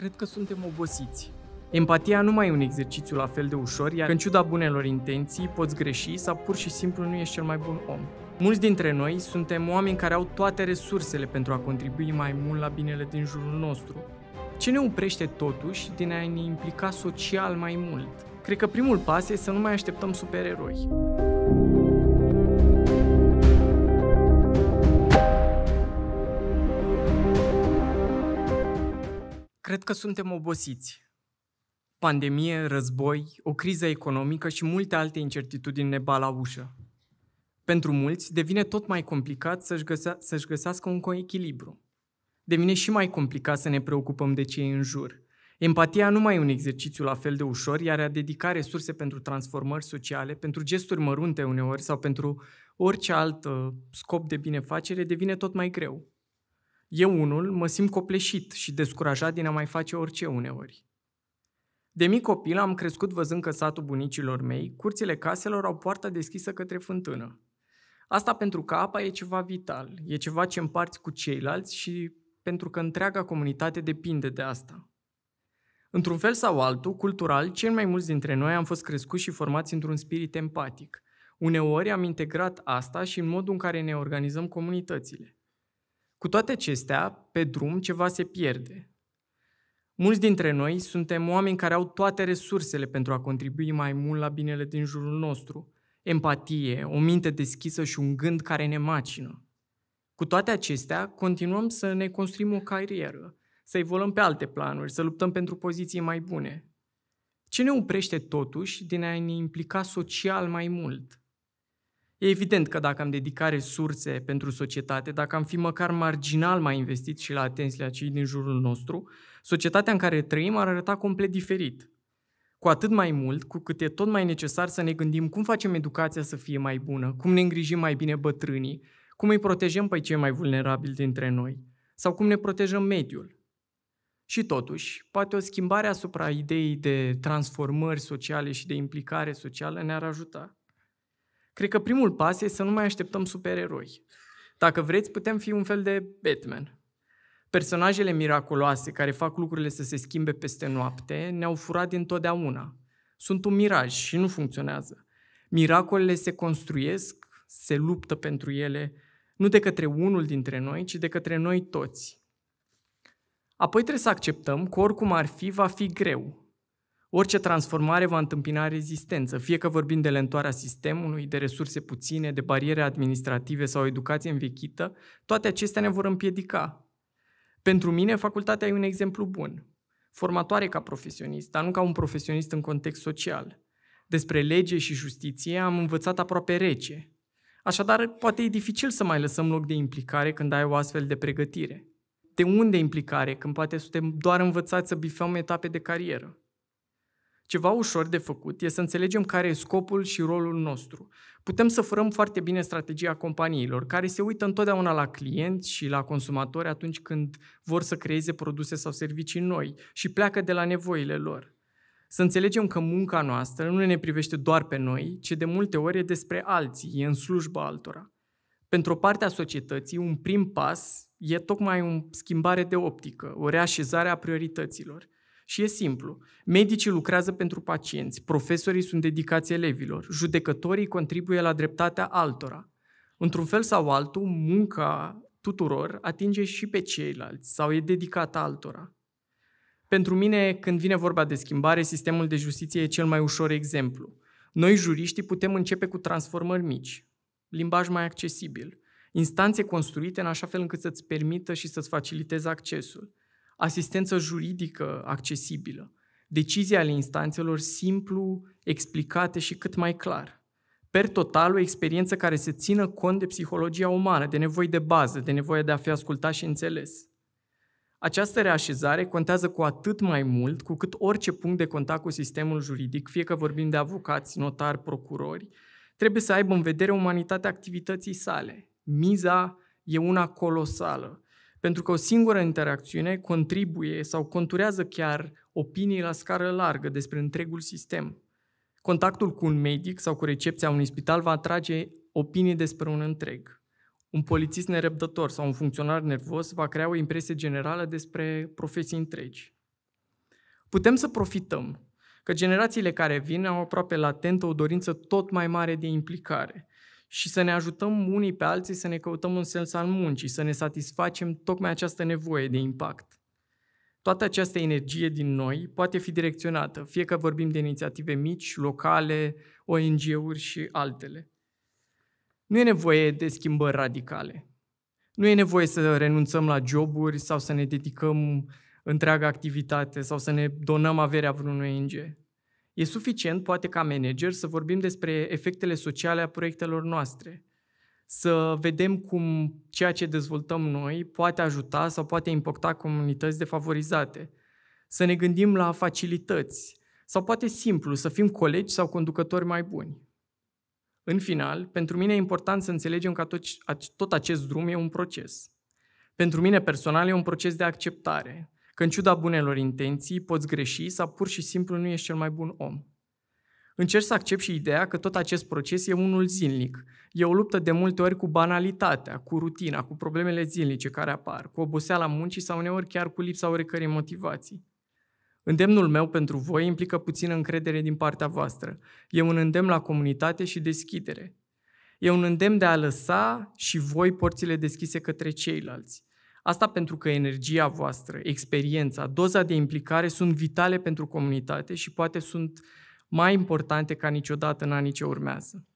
cred că suntem obosiți. Empatia nu mai e un exercițiu la fel de ușor, iar în ciuda bunelor intenții poți greși sau pur și simplu nu ești cel mai bun om. Mulți dintre noi suntem oameni care au toate resursele pentru a contribui mai mult la binele din jurul nostru. Ce ne oprește totuși din a ne implica social mai mult? Cred că primul pas e să nu mai așteptăm supereroi. Cred că suntem obosiți. Pandemie, război, o criză economică și multe alte incertitudini ne ba la ușă. Pentru mulți devine tot mai complicat să-și, găsea, să-și găsească un coechilibru. Devine și mai complicat să ne preocupăm de cei în jur. Empatia nu mai e un exercițiu la fel de ușor, iar a dedica resurse pentru transformări sociale, pentru gesturi mărunte uneori sau pentru orice alt scop de binefacere devine tot mai greu. Eu unul mă simt copleșit și descurajat din a mai face orice uneori. De mic copil am crescut văzând că satul bunicilor mei, curțile caselor au poarta deschisă către fântână. Asta pentru că apa e ceva vital, e ceva ce împarți cu ceilalți și pentru că întreaga comunitate depinde de asta. Într-un fel sau altul, cultural, cel mai mulți dintre noi am fost crescuți și formați într-un spirit empatic. Uneori am integrat asta și în modul în care ne organizăm comunitățile. Cu toate acestea, pe drum ceva se pierde. Mulți dintre noi suntem oameni care au toate resursele pentru a contribui mai mult la binele din jurul nostru. Empatie, o minte deschisă și un gând care ne macină. Cu toate acestea, continuăm să ne construim o carieră, să evoluăm pe alte planuri, să luptăm pentru poziții mai bune. Ce ne oprește totuși din a ne implica social mai mult? E evident că dacă am dedica resurse pentru societate, dacă am fi măcar marginal mai investit și la atenția cei din jurul nostru, societatea în care trăim ar arăta complet diferit. Cu atât mai mult, cu cât e tot mai necesar să ne gândim cum facem educația să fie mai bună, cum ne îngrijim mai bine bătrânii, cum îi protejăm pe cei mai vulnerabili dintre noi sau cum ne protejăm mediul. Și totuși, poate o schimbare asupra ideii de transformări sociale și de implicare socială ne-ar ajuta. Cred că primul pas este să nu mai așteptăm supereroi. Dacă vreți, putem fi un fel de Batman. Personajele miraculoase care fac lucrurile să se schimbe peste noapte ne-au furat dintotdeauna. Sunt un miraj și nu funcționează. Miracolele se construiesc, se luptă pentru ele, nu de către unul dintre noi, ci de către noi toți. Apoi trebuie să acceptăm că oricum ar fi, va fi greu, Orice transformare va întâmpina rezistență, fie că vorbim de lentoarea sistemului, de resurse puține, de bariere administrative sau educație învechită, toate acestea ne vor împiedica. Pentru mine, facultatea e un exemplu bun. Formatoare ca profesionist, dar nu ca un profesionist în context social. Despre lege și justiție am învățat aproape rece. Așadar, poate e dificil să mai lăsăm loc de implicare când ai o astfel de pregătire. De unde implicare, când poate suntem doar învățați să bifăm etape de carieră? Ceva ușor de făcut e să înțelegem care e scopul și rolul nostru. Putem să furăm foarte bine strategia companiilor, care se uită întotdeauna la clienți și la consumatori atunci când vor să creeze produse sau servicii noi și pleacă de la nevoile lor. Să înțelegem că munca noastră nu ne privește doar pe noi, ci de multe ori e despre alții, e în slujba altora. Pentru o parte a societății, un prim pas e tocmai o schimbare de optică, o reașezare a priorităților – și e simplu. Medicii lucrează pentru pacienți, profesorii sunt dedicați elevilor, judecătorii contribuie la dreptatea altora. Într-un fel sau altul, munca tuturor atinge și pe ceilalți sau e dedicată altora. Pentru mine, când vine vorba de schimbare, sistemul de justiție e cel mai ușor exemplu. Noi, juriștii, putem începe cu transformări mici, limbaj mai accesibil, instanțe construite în așa fel încât să-ți permită și să-ți faciliteze accesul asistență juridică accesibilă, decizii ale instanțelor simplu explicate și cât mai clar. Per total, o experiență care se țină cont de psihologia umană, de nevoi de bază, de nevoia de a fi ascultat și înțeles. Această reașezare contează cu atât mai mult cu cât orice punct de contact cu sistemul juridic, fie că vorbim de avocați, notari, procurori, trebuie să aibă în vedere umanitatea activității sale. Miza e una colosală pentru că o singură interacțiune contribuie sau conturează chiar opinii la scară largă despre întregul sistem. Contactul cu un medic sau cu recepția unui spital va atrage opinii despre un întreg. Un polițist nerăbdător sau un funcționar nervos va crea o impresie generală despre profesii întregi. Putem să profităm că generațiile care vin au aproape latentă o dorință tot mai mare de implicare, și să ne ajutăm unii pe alții să ne căutăm un sens al muncii, să ne satisfacem tocmai această nevoie de impact. Toată această energie din noi poate fi direcționată, fie că vorbim de inițiative mici, locale, ONG-uri și altele. Nu e nevoie de schimbări radicale. Nu e nevoie să renunțăm la joburi sau să ne dedicăm întreaga activitate sau să ne donăm averea vreunui ONG. E suficient, poate ca manager, să vorbim despre efectele sociale a proiectelor noastre, să vedem cum ceea ce dezvoltăm noi poate ajuta sau poate impacta comunități defavorizate, să ne gândim la facilități sau poate simplu să fim colegi sau conducători mai buni. În final, pentru mine e important să înțelegem că tot, tot acest drum e un proces. Pentru mine personal e un proces de acceptare, că în ciuda bunelor intenții poți greși sau pur și simplu nu ești cel mai bun om. Încerci să accepti și ideea că tot acest proces e unul zilnic. E o luptă de multe ori cu banalitatea, cu rutina, cu problemele zilnice care apar, cu oboseala muncii sau uneori chiar cu lipsa oricărei motivații. Îndemnul meu pentru voi implică puțină încredere din partea voastră. E un îndemn la comunitate și deschidere. E un îndemn de a lăsa și voi porțile deschise către ceilalți. Asta pentru că energia voastră, experiența, doza de implicare sunt vitale pentru comunitate și poate sunt mai importante ca niciodată în anii ce urmează.